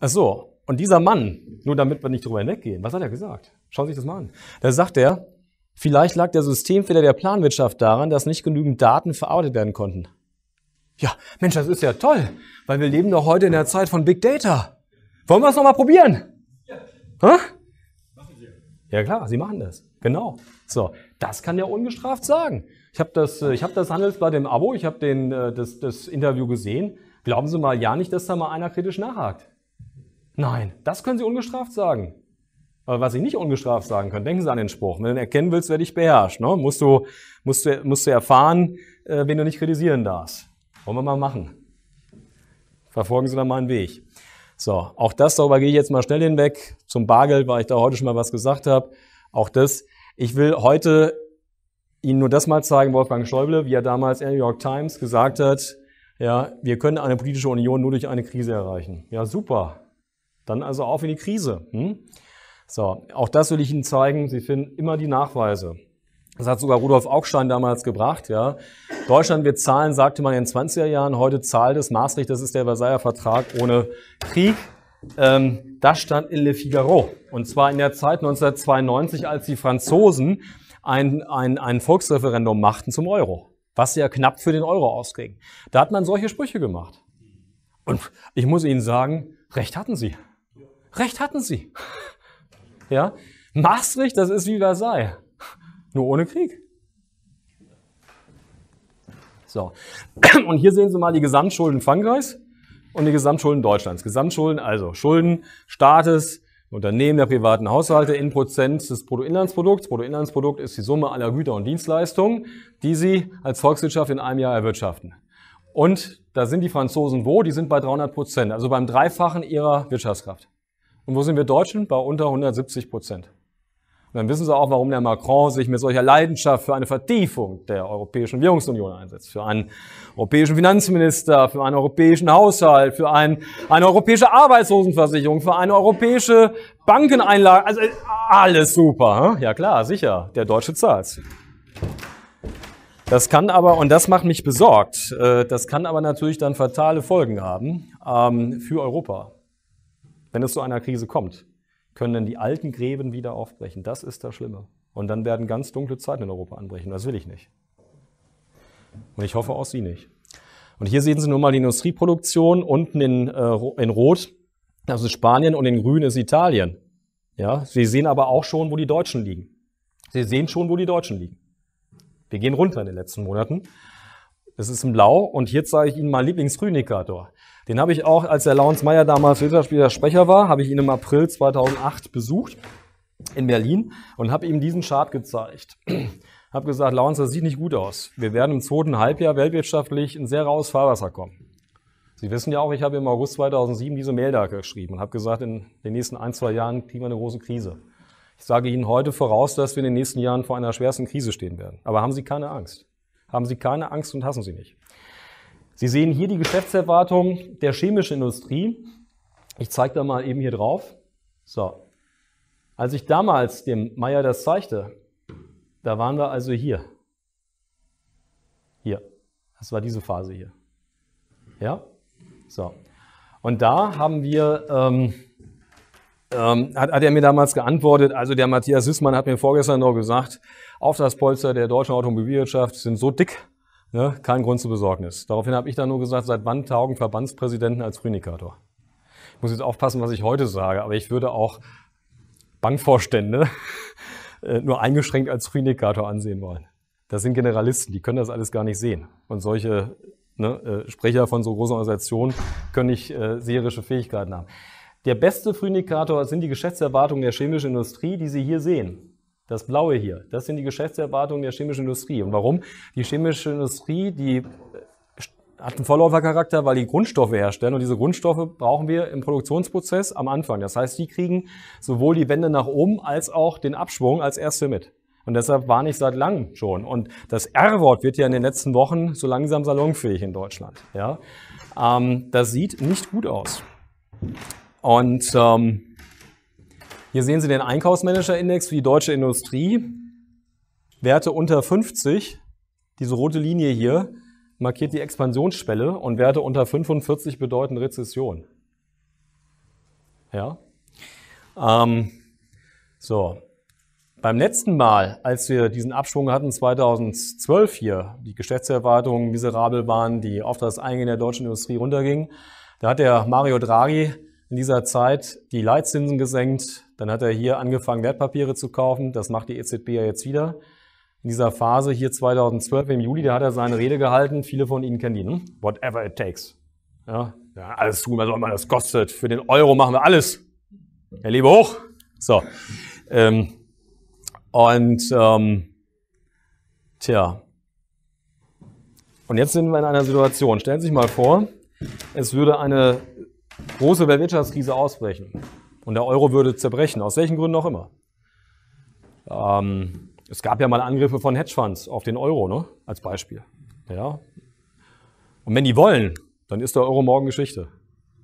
Ach so, und dieser Mann, nur damit wir nicht drüber hinweggehen, was hat er gesagt? Schauen Sie sich das mal an. Da sagt er, vielleicht lag der Systemfehler der Planwirtschaft daran, dass nicht genügend Daten verarbeitet werden konnten. Ja, Mensch, das ist ja toll, weil wir leben doch heute in der Zeit von Big Data. Wollen wir es nochmal probieren? Ja. Hä? Machen Sie. Ja klar, Sie machen das. Genau. So, das kann der ungestraft sagen. Ich habe das, äh, hab das Handelsblatt im Abo, ich habe äh, das, das Interview gesehen. Glauben Sie mal ja nicht, dass da mal einer kritisch nachhakt. Nein, das können Sie ungestraft sagen. Aber was Sie nicht ungestraft sagen können, denken Sie an den Spruch. Wenn du erkennen willst, wer dich beherrscht, ne? musst, du, musst, du, musst du erfahren, äh, wen du nicht kritisieren darfst. Wollen wir mal machen. Verfolgen Sie dann meinen Weg. So, auch das, darüber gehe ich jetzt mal schnell hinweg, zum Bargeld, weil ich da heute schon mal was gesagt habe. Auch das, ich will heute Ihnen nur das mal zeigen, Wolfgang Schäuble, wie er damals in der New York Times gesagt hat, ja, wir können eine politische Union nur durch eine Krise erreichen. Ja, super. Dann also auf in die Krise. Hm? So, auch das will ich Ihnen zeigen. Sie finden immer die Nachweise. Das hat sogar Rudolf Augstein damals gebracht. Ja. Deutschland wird zahlen, sagte man in den 20er Jahren. Heute zahlt es Maastricht, das ist der Versailler Vertrag ohne Krieg. Ähm, das stand in Le Figaro. Und zwar in der Zeit 1992, als die Franzosen ein, ein, ein Volksreferendum machten zum Euro, was ja knapp für den Euro ausging. Da hat man solche Sprüche gemacht. Und ich muss Ihnen sagen, recht hatten sie. Recht hatten sie. Ja? Maastricht, das ist wie Versailles. Nur ohne Krieg. So. Und hier sehen Sie mal die Gesamtschulden Frankreichs und die Gesamtschulden Deutschlands. Gesamtschulden, also Schulden Staates, Unternehmen der privaten Haushalte in Prozent des Bruttoinlandsprodukts. Bruttoinlandsprodukt ist die Summe aller Güter und Dienstleistungen, die sie als Volkswirtschaft in einem Jahr erwirtschaften. Und da sind die Franzosen wo? Die sind bei 300 Prozent, also beim Dreifachen ihrer Wirtschaftskraft. Und wo sind wir Deutschen? Bei unter 170 Prozent. Und dann wissen Sie auch, warum der Macron sich mit solcher Leidenschaft für eine Vertiefung der Europäischen Währungsunion einsetzt, für einen europäischen Finanzminister, für einen europäischen Haushalt, für ein, eine europäische Arbeitslosenversicherung, für eine europäische Bankeneinlage. Also alles super. Hm? Ja klar, sicher, der Deutsche zahlt. Das kann aber, und das macht mich besorgt, äh, das kann aber natürlich dann fatale Folgen haben ähm, für Europa. Wenn es zu einer Krise kommt, können dann die alten Gräben wieder aufbrechen. Das ist das Schlimme. Und dann werden ganz dunkle Zeiten in Europa anbrechen. Das will ich nicht. Und ich hoffe auch Sie nicht. Und hier sehen Sie nur mal die Industrieproduktion unten in, äh, in Rot, also Spanien und in Grün ist Italien. Ja, Sie sehen aber auch schon, wo die Deutschen liegen. Sie sehen schon, wo die Deutschen liegen. Wir gehen runter in den letzten Monaten. Das ist im Blau und hier zeige ich Ihnen mal Lieblingsfrühnikator. Den habe ich auch, als der Launce Meyer damals Filterspieler Sprecher war, habe ich ihn im April 2008 besucht in Berlin und habe ihm diesen Chart gezeigt. habe gesagt, Launce, das sieht nicht gut aus. Wir werden im zweiten Halbjahr weltwirtschaftlich in sehr raues Fahrwasser kommen. Sie wissen ja auch, ich habe im August 2007 diese Mail da geschrieben und habe gesagt, in den nächsten ein, zwei Jahren kriegen wir eine große Krise. Ich sage Ihnen heute voraus, dass wir in den nächsten Jahren vor einer schwersten Krise stehen werden. Aber haben Sie keine Angst. Haben Sie keine Angst und hassen Sie nicht. Sie sehen hier die Geschäftserwartung der chemischen Industrie. Ich zeige da mal eben hier drauf. So. Als ich damals dem Meier das zeigte, da waren wir also hier. Hier. Das war diese Phase hier. Ja? So. Und da haben wir, ähm, ähm, hat, hat er mir damals geantwortet, also der Matthias Süßmann hat mir vorgestern noch gesagt, auf das Polster der deutschen Automobilwirtschaft sind so dick, Ne? Kein Grund zur Besorgnis. Daraufhin habe ich dann nur gesagt, seit wann taugen Verbandspräsidenten als Frühnikator? Ich muss jetzt aufpassen, was ich heute sage, aber ich würde auch Bankvorstände äh, nur eingeschränkt als Frühnikator ansehen wollen. Das sind Generalisten, die können das alles gar nicht sehen. Und solche ne, äh, Sprecher von so großen Organisationen können nicht äh, seherische Fähigkeiten haben. Der beste Frühnikator sind die Geschäftserwartungen der chemischen Industrie, die Sie hier sehen. Das Blaue hier, das sind die Geschäftserwartungen der chemischen Industrie. Und warum? Die chemische Industrie, die äh, hat einen Vorläufercharakter, weil die Grundstoffe herstellen und diese Grundstoffe brauchen wir im Produktionsprozess am Anfang. Das heißt, die kriegen sowohl die Wende nach oben als auch den Abschwung als erste mit. Und deshalb war nicht seit langem schon. Und das R-Wort wird ja in den letzten Wochen so langsam salonfähig in Deutschland. Ja? Ähm, das sieht nicht gut aus. Und ähm, hier sehen Sie den Einkaufsmanager-Index für die deutsche Industrie. Werte unter 50, diese rote Linie hier, markiert die Expansionsschwelle und Werte unter 45 bedeuten Rezession. Ja. Ähm, so. Beim letzten Mal, als wir diesen Abschwung hatten, 2012 hier, die Geschäftserwartungen miserabel waren, die auf das Eingehen der deutschen Industrie runtergingen, da hat der Mario Draghi in dieser Zeit die Leitzinsen gesenkt. Dann hat er hier angefangen, Wertpapiere zu kaufen. Das macht die EZB ja jetzt wieder. In dieser Phase hier 2012 im Juli, da hat er seine Rede gehalten. Viele von Ihnen kennen die, ne? Whatever it takes. Ja, ja alles tun, was auch immer das kostet. Für den Euro machen wir alles. Er lebe hoch. So. Ähm, und ähm, tja. Und jetzt sind wir in einer Situation. Stellen Sie sich mal vor, es würde eine große Weltwirtschaftskrise ausbrechen und der Euro würde zerbrechen, aus welchen Gründen auch immer. Ähm, es gab ja mal Angriffe von Hedgefonds auf den Euro, ne? als Beispiel. Ja? Und wenn die wollen, dann ist der Euro morgen Geschichte.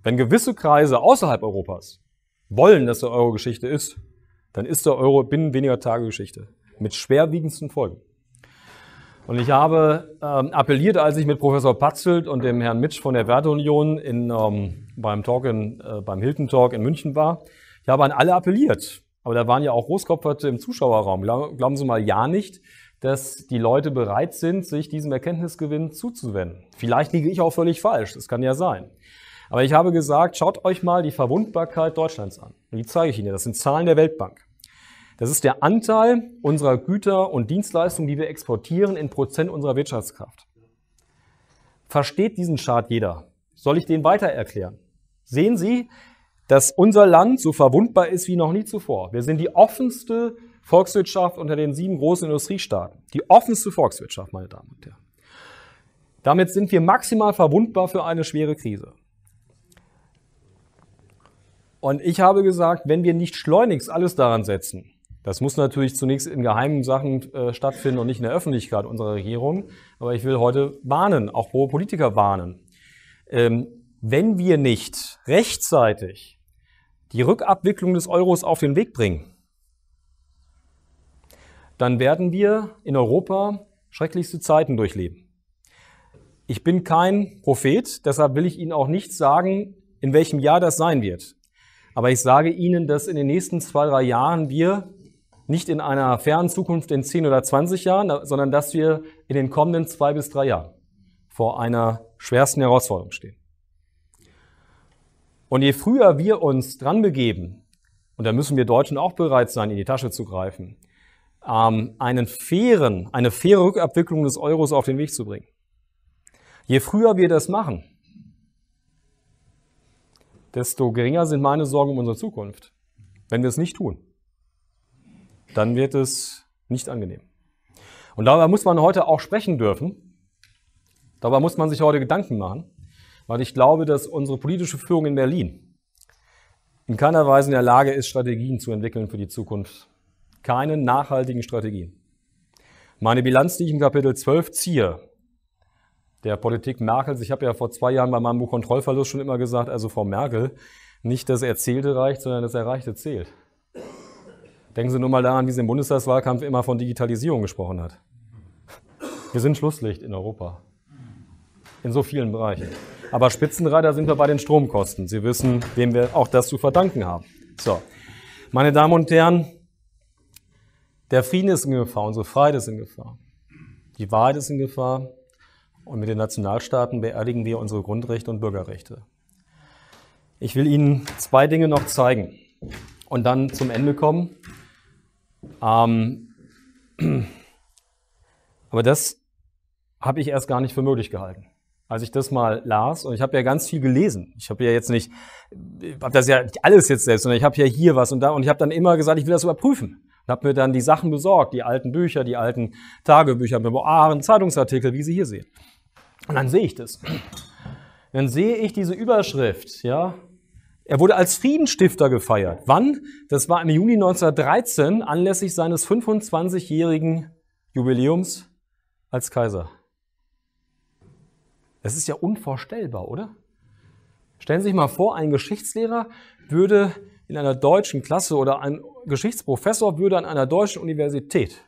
Wenn gewisse Kreise außerhalb Europas wollen, dass der Euro Geschichte ist, dann ist der Euro binnen weniger Tage Geschichte. Mit schwerwiegendsten Folgen. Und ich habe ähm, appelliert, als ich mit Professor Patzelt und dem Herrn Mitsch von der Werteunion in, ähm, beim, Talk in, äh, beim Hilton Talk in München war. Ich habe an alle appelliert. Aber da waren ja auch Großkopferte im Zuschauerraum. Glauben Sie mal ja nicht, dass die Leute bereit sind, sich diesem Erkenntnisgewinn zuzuwenden. Vielleicht liege ich auch völlig falsch. Das kann ja sein. Aber ich habe gesagt, schaut euch mal die Verwundbarkeit Deutschlands an. Und die zeige ich Ihnen. Das sind Zahlen der Weltbank. Das ist der Anteil unserer Güter und Dienstleistungen, die wir exportieren, in Prozent unserer Wirtschaftskraft. Versteht diesen Chart jeder? Soll ich den weiter erklären? Sehen Sie, dass unser Land so verwundbar ist wie noch nie zuvor. Wir sind die offenste Volkswirtschaft unter den sieben großen Industriestaaten. Die offenste Volkswirtschaft, meine Damen und Herren. Damit sind wir maximal verwundbar für eine schwere Krise. Und ich habe gesagt, wenn wir nicht schleunigst alles daran setzen, das muss natürlich zunächst in geheimen Sachen äh, stattfinden und nicht in der Öffentlichkeit unserer Regierung. Aber ich will heute warnen, auch hohe Politiker warnen. Ähm, wenn wir nicht rechtzeitig die Rückabwicklung des Euros auf den Weg bringen, dann werden wir in Europa schrecklichste Zeiten durchleben. Ich bin kein Prophet, deshalb will ich Ihnen auch nicht sagen, in welchem Jahr das sein wird. Aber ich sage Ihnen, dass in den nächsten zwei, drei Jahren wir nicht in einer fernen Zukunft in 10 oder 20 Jahren, sondern dass wir in den kommenden zwei bis drei Jahren vor einer schwersten Herausforderung stehen. Und je früher wir uns dran begeben, und da müssen wir Deutschen auch bereit sein, in die Tasche zu greifen, ähm, einen fairen, eine faire Rückabwicklung des Euros auf den Weg zu bringen. Je früher wir das machen, desto geringer sind meine Sorgen um unsere Zukunft, wenn wir es nicht tun dann wird es nicht angenehm. Und darüber muss man heute auch sprechen dürfen. Darüber muss man sich heute Gedanken machen, weil ich glaube, dass unsere politische Führung in Berlin in keiner Weise in der Lage ist, Strategien zu entwickeln für die Zukunft. Keine nachhaltigen Strategien. Meine Bilanz, die ich im Kapitel 12 ziehe, der Politik Merkels, ich habe ja vor zwei Jahren bei meinem Buch Kontrollverlust schon immer gesagt, also Frau Merkel, nicht das Erzählte reicht, sondern das Erreichte zählt. Denken Sie nur mal daran, wie sie im Bundestagswahlkampf immer von Digitalisierung gesprochen hat. Wir sind Schlusslicht in Europa. In so vielen Bereichen. Aber Spitzenreiter sind wir bei den Stromkosten. Sie wissen, wem wir auch das zu verdanken haben. So. Meine Damen und Herren, der Frieden ist in Gefahr, unsere Freiheit ist in Gefahr. Die Wahrheit ist in Gefahr. Und mit den Nationalstaaten beerdigen wir unsere Grundrechte und Bürgerrechte. Ich will Ihnen zwei Dinge noch zeigen und dann zum Ende kommen. Ähm, aber das habe ich erst gar nicht für möglich gehalten. Als ich das mal las, und ich habe ja ganz viel gelesen. Ich habe ja jetzt nicht, habe das ja nicht alles jetzt selbst, sondern ich habe ja hier was und da. Und ich habe dann immer gesagt, ich will das überprüfen. Und habe mir dann die Sachen besorgt, die alten Bücher, die alten Tagebücher, Memoiren, Zeitungsartikel, wie Sie hier sehen. Und dann sehe ich das. Dann sehe ich diese Überschrift, ja, er wurde als Friedenstifter gefeiert. Wann? Das war im Juni 1913 anlässlich seines 25-jährigen Jubiläums als Kaiser. Das ist ja unvorstellbar, oder? Stellen Sie sich mal vor, ein Geschichtslehrer würde in einer deutschen Klasse oder ein Geschichtsprofessor würde an einer deutschen Universität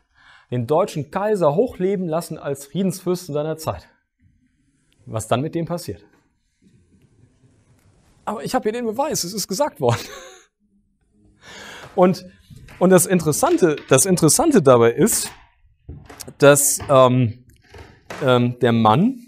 den deutschen Kaiser hochleben lassen als Friedensfürsten seiner Zeit. Was dann mit dem passiert? aber ich habe hier den Beweis, es ist gesagt worden. Und, und das, Interessante, das Interessante dabei ist, dass ähm, ähm, der Mann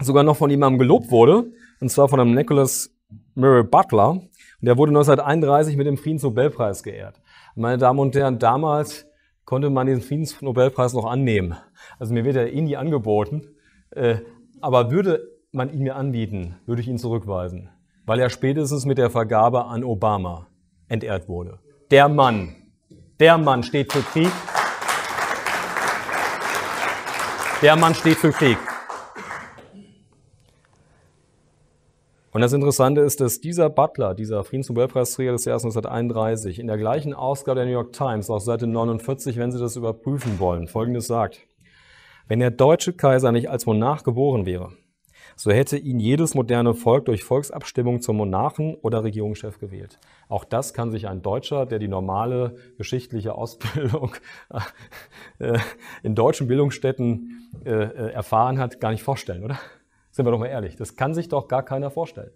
sogar noch von jemandem gelobt wurde, und zwar von einem Nicholas Murray Butler. Und der wurde 1931 mit dem Friedensnobelpreis geehrt. Meine Damen und Herren, damals konnte man diesen Friedensnobelpreis noch annehmen. Also mir wird er eh nie angeboten. Äh, aber würde man ihn mir anbieten, würde ich ihn zurückweisen, weil er spätestens mit der Vergabe an Obama entehrt wurde. Der Mann, der Mann steht für Krieg. Der Mann steht für Krieg. Und das Interessante ist, dass dieser Butler, dieser Friedensnobelpreisträger des Jahres 1931, in der gleichen Ausgabe der New York Times, auf Seite 49, wenn Sie das überprüfen wollen, Folgendes sagt. Wenn der deutsche Kaiser nicht als Monarch geboren wäre, so hätte ihn jedes moderne Volk durch Volksabstimmung zum Monarchen oder Regierungschef gewählt. Auch das kann sich ein Deutscher, der die normale geschichtliche Ausbildung äh, äh, in deutschen Bildungsstätten äh, erfahren hat, gar nicht vorstellen, oder? Sind wir doch mal ehrlich, das kann sich doch gar keiner vorstellen.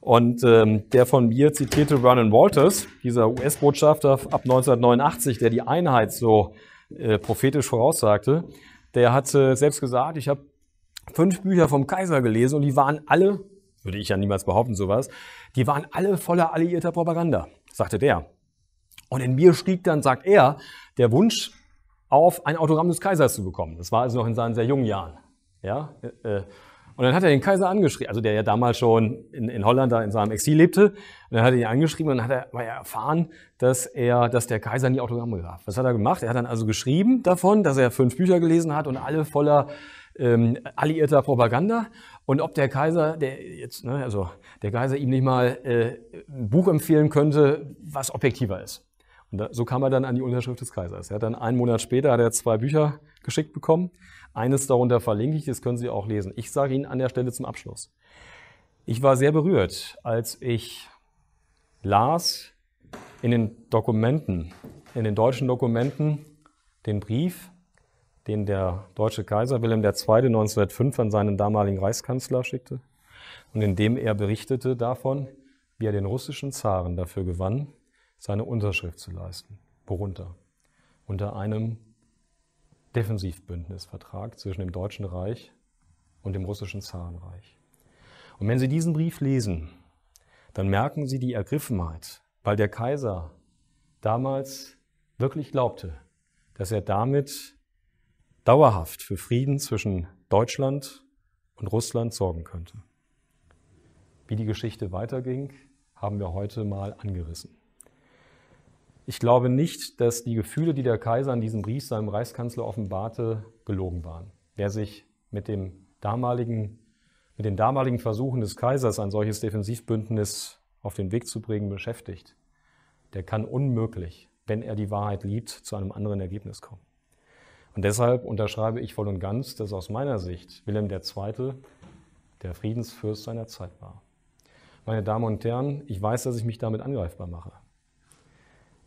Und ähm, der von mir zitierte Vernon Walters, dieser US-Botschafter ab 1989, der die Einheit so äh, prophetisch voraussagte, der hat äh, selbst gesagt, ich habe fünf Bücher vom Kaiser gelesen und die waren alle, würde ich ja niemals behaupten, sowas, die waren alle voller alliierter Propaganda, sagte der. Und in mir stieg dann, sagt er, der Wunsch auf, ein Autogramm des Kaisers zu bekommen. Das war also noch in seinen sehr jungen Jahren. Ja, äh, äh. und dann hat er den Kaiser angeschrieben, also der ja damals schon in, in Holland da in seinem Exil lebte. Und dann hat er ihn angeschrieben und dann hat er, war er erfahren, dass er, dass der Kaiser nie Autogramme gab. Was hat er gemacht? Er hat dann also geschrieben davon, dass er fünf Bücher gelesen hat und alle voller ähm, alliierter Propaganda und ob der Kaiser, der jetzt, ne, also der Kaiser ihm nicht mal äh, ein Buch empfehlen könnte, was objektiver ist. Und da, so kam er dann an die Unterschrift des Kaisers. Er hat dann einen Monat später hat er zwei Bücher geschickt bekommen. Eines darunter verlinke ich, das können Sie auch lesen. Ich sage Ihnen an der Stelle zum Abschluss. Ich war sehr berührt, als ich las in den Dokumenten, in den deutschen Dokumenten, den Brief den der deutsche Kaiser Wilhelm II. 1905 an seinen damaligen Reichskanzler schickte und in dem er berichtete davon, wie er den russischen Zaren dafür gewann, seine Unterschrift zu leisten, worunter unter einem Defensivbündnisvertrag zwischen dem Deutschen Reich und dem russischen Zarenreich. Und wenn Sie diesen Brief lesen, dann merken Sie die Ergriffenheit, weil der Kaiser damals wirklich glaubte, dass er damit dauerhaft für Frieden zwischen Deutschland und Russland sorgen könnte. Wie die Geschichte weiterging, haben wir heute mal angerissen. Ich glaube nicht, dass die Gefühle, die der Kaiser in diesem Brief seinem Reichskanzler offenbarte, gelogen waren. Wer sich mit, dem damaligen, mit den damaligen Versuchen des Kaisers, ein solches Defensivbündnis auf den Weg zu bringen, beschäftigt, der kann unmöglich, wenn er die Wahrheit liebt, zu einem anderen Ergebnis kommen. Und deshalb unterschreibe ich voll und ganz, dass aus meiner Sicht Wilhelm II. der Friedensfürst seiner Zeit war. Meine Damen und Herren, ich weiß, dass ich mich damit angreifbar mache.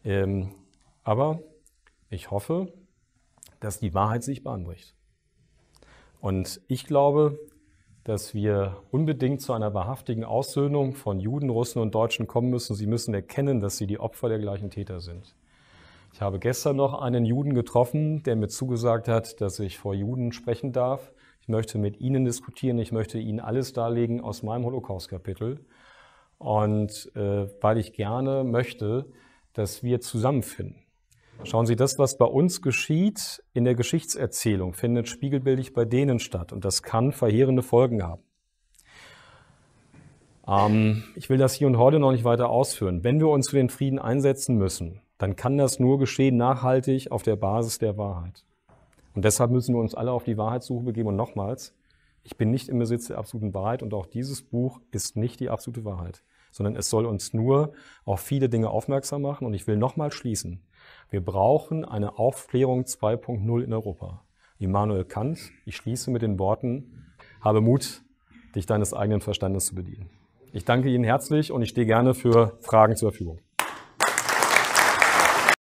Ähm, aber ich hoffe, dass die Wahrheit sich bahnbricht. Und ich glaube, dass wir unbedingt zu einer wahrhaftigen Aussöhnung von Juden, Russen und Deutschen kommen müssen. Sie müssen erkennen, dass sie die Opfer der gleichen Täter sind. Ich habe gestern noch einen Juden getroffen, der mir zugesagt hat, dass ich vor Juden sprechen darf. Ich möchte mit ihnen diskutieren, ich möchte ihnen alles darlegen aus meinem Holocaust-Kapitel. Und äh, weil ich gerne möchte, dass wir zusammenfinden. Schauen Sie, das, was bei uns geschieht in der Geschichtserzählung, findet spiegelbildlich bei denen statt. Und das kann verheerende Folgen haben ähm, ich will das hier und heute noch nicht weiter ausführen. Wenn wir uns für den Frieden einsetzen müssen, dann kann das nur geschehen nachhaltig auf der Basis der Wahrheit. Und deshalb müssen wir uns alle auf die Wahrheitssuche begeben. Und nochmals, ich bin nicht im Besitz der absoluten Wahrheit und auch dieses Buch ist nicht die absolute Wahrheit, sondern es soll uns nur auf viele Dinge aufmerksam machen. Und ich will nochmal schließen. Wir brauchen eine Aufklärung 2.0 in Europa. Immanuel Kant, ich schließe mit den Worten, habe Mut, dich deines eigenen Verstandes zu bedienen. Ich danke Ihnen herzlich und ich stehe gerne für Fragen zur Verfügung.